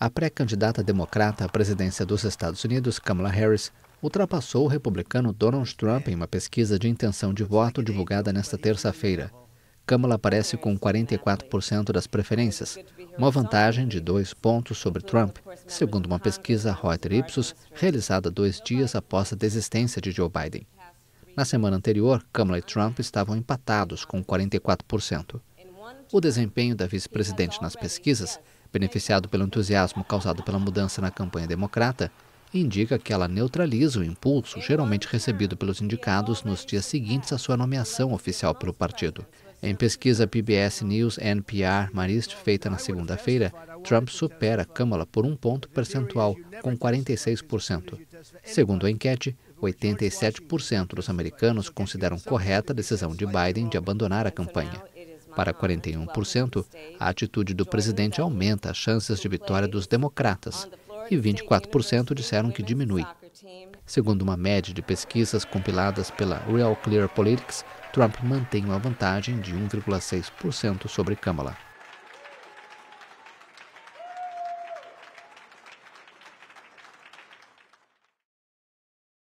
a pré-candidata democrata à presidência dos Estados Unidos, Kamala Harris, ultrapassou o republicano Donald Trump em uma pesquisa de intenção de voto divulgada nesta terça-feira. Kamala aparece com 44% das preferências, uma vantagem de dois pontos sobre Trump, segundo uma pesquisa Reuters Ipsos realizada dois dias após a desistência de Joe Biden. Na semana anterior, Kamala e Trump estavam empatados com 44%. O desempenho da vice-presidente nas pesquisas beneficiado pelo entusiasmo causado pela mudança na campanha democrata, indica que ela neutraliza o impulso geralmente recebido pelos indicados nos dias seguintes à sua nomeação oficial pelo partido. Em pesquisa PBS News NPR Marist feita na segunda-feira, Trump supera Kamala por um ponto percentual, com 46%. Segundo a enquete, 87% dos americanos consideram correta a decisão de Biden de abandonar a campanha para 41%, a atitude do presidente aumenta as chances de vitória dos democratas e 24% disseram que diminui. Segundo uma média de pesquisas compiladas pela Real Clear Politics, Trump mantém uma vantagem de 1,6% sobre Kamala.